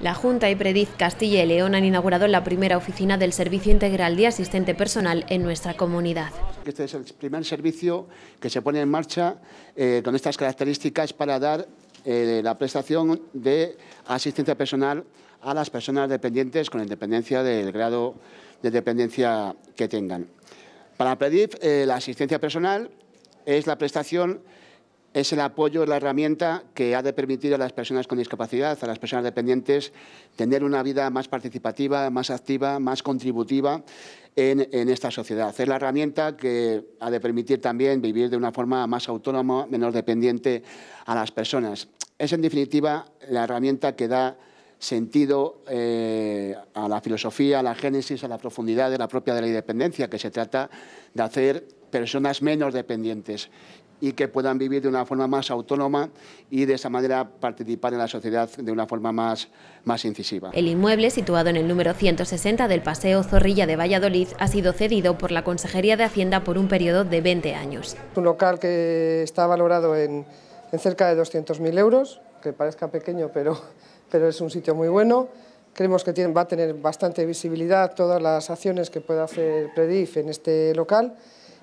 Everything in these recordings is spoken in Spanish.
La Junta y Prediz Castilla y León han inaugurado la primera oficina del Servicio Integral de Asistente Personal en nuestra comunidad. Este es el primer servicio que se pone en marcha eh, con estas características para dar eh, la prestación de asistencia personal a las personas dependientes con independencia del grado de dependencia que tengan. Para Predif, eh, la asistencia personal es la prestación es el apoyo, la herramienta que ha de permitir a las personas con discapacidad, a las personas dependientes, tener una vida más participativa, más activa, más contributiva en, esta sociedad. Es la herramienta que ha de permitir también vivir de una forma más autónoma, menos dependiente a las personas. Es, en definitiva, la herramienta que da sentido eh, a la filosofía, a la génesis, a la profundidad de la propia de la independencia, que se trata de hacer personas menos dependientes y que puedan vivir de una forma más autónoma y de esa manera participar en la sociedad de una forma más, más incisiva. El inmueble, situado en el número 160 del Paseo Zorrilla de Valladolid, ha sido cedido por la Consejería de Hacienda por un periodo de 20 años. Un local que está valorado en, cerca de 200.000 euros, que parezca pequeño, pero, pero es un sitio muy bueno. Creemos que va a tener bastante visibilidad todas las acciones que pueda hacer Predif en este local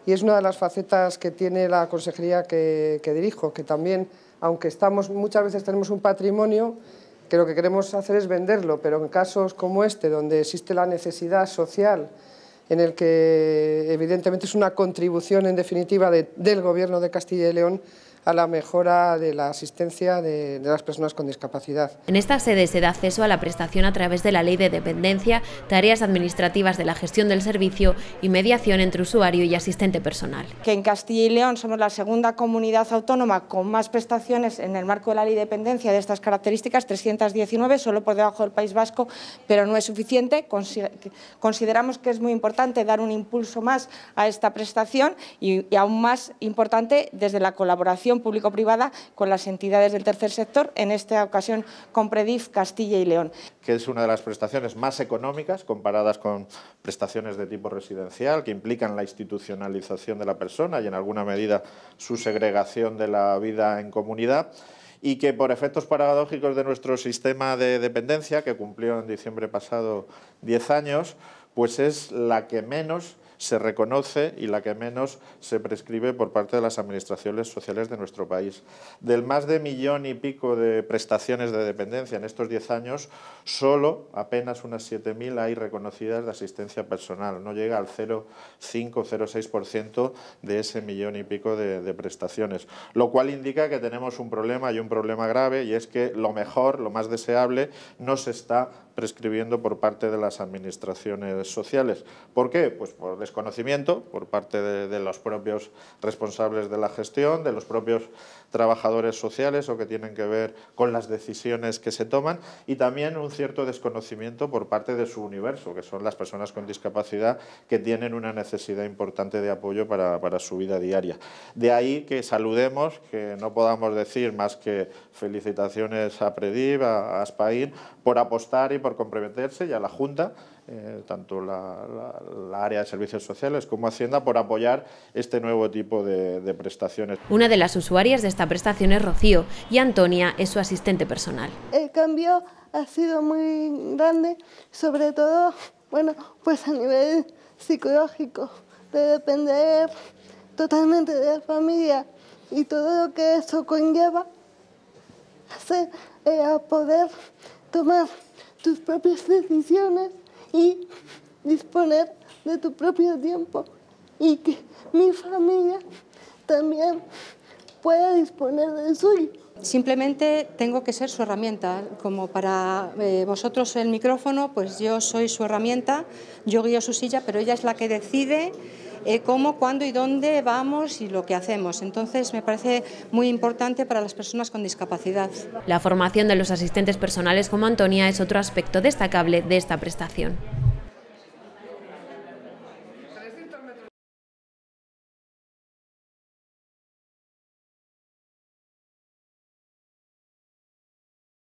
y es una de las facetas que tiene la consejería que, que dirijo, que también, aunque estamos muchas veces tenemos un patrimonio, que lo que queremos hacer es venderlo, pero en casos como este, donde existe la necesidad social en el que evidentemente es una contribución en definitiva del Gobierno de Castilla y León a la mejora de la asistencia de, de, las personas con discapacidad. En esta sede se da acceso a la prestación a través de la Ley de Dependencia, tareas administrativas de la gestión del servicio y mediación entre usuario y asistente personal. Que en Castilla y León somos la segunda comunidad autónoma con más prestaciones en el marco de la Ley de Dependencia de estas características, 319, solo por debajo del País Vasco, pero no es suficiente. Consideramos que es muy importante importante dar un impulso más a esta prestación y, aún más importante desde la colaboración público-privada con las entidades del tercer sector, en esta ocasión con Predif Castilla y León. Que es una de las prestaciones más económicas comparadas con prestaciones de tipo residencial que implican la institucionalización de la persona y en alguna medida su segregación de la vida en comunidad y que por efectos paradójicos de nuestro sistema de dependencia, que cumplió en diciembre pasado 10 años, pues es la que menos se reconoce y la que menos se prescribe por parte de las administraciones sociales de nuestro país. Del más de millón y pico de prestaciones de dependencia en estos 10 años, solo apenas unas 7.000 hay reconocidas de asistencia personal, no llega al 0,5-0,6% de ese millón y pico de, de prestaciones, lo cual indica que tenemos un problema y un problema grave y es que lo mejor, lo más deseable, no se está prescribiendo por parte de las administraciones sociales. ¿Por qué? Pues por desconocimiento, por parte de, los propios responsables de la gestión, de los propios trabajadores sociales o que tienen que ver con las decisiones que se toman y también un cierto desconocimiento por parte de su universo, que son las personas con discapacidad que tienen una necesidad importante de apoyo para, su vida diaria. De ahí que saludemos, que no podamos decir más que felicitaciones a Prediv, a, a Spain, por apostar y por por comprometerse y a la Junta, eh, tanto la, área de servicios sociales como Hacienda, por apoyar este nuevo tipo de, prestaciones. Una de las usuarias de esta prestación es Rocío y Antonia es su asistente personal. El cambio ha sido muy grande, sobre todo, bueno, pues a nivel psicológico, de depender totalmente de la familia y todo lo que eso conlleva, eh, a poder tomar tus propias decisiones y disponer de tu propio tiempo y que mi familia también pueda disponer del suyo. Simplemente tengo que ser su herramienta, como para eh, vosotros el micrófono, pues yo soy su herramienta, yo guío su silla, pero ella es la que decide eh, cómo, cuándo y dónde vamos y lo que hacemos. Entonces, me parece muy importante para las personas con discapacidad. La formación de los asistentes personales como Antonia es otro aspecto destacable de esta prestación.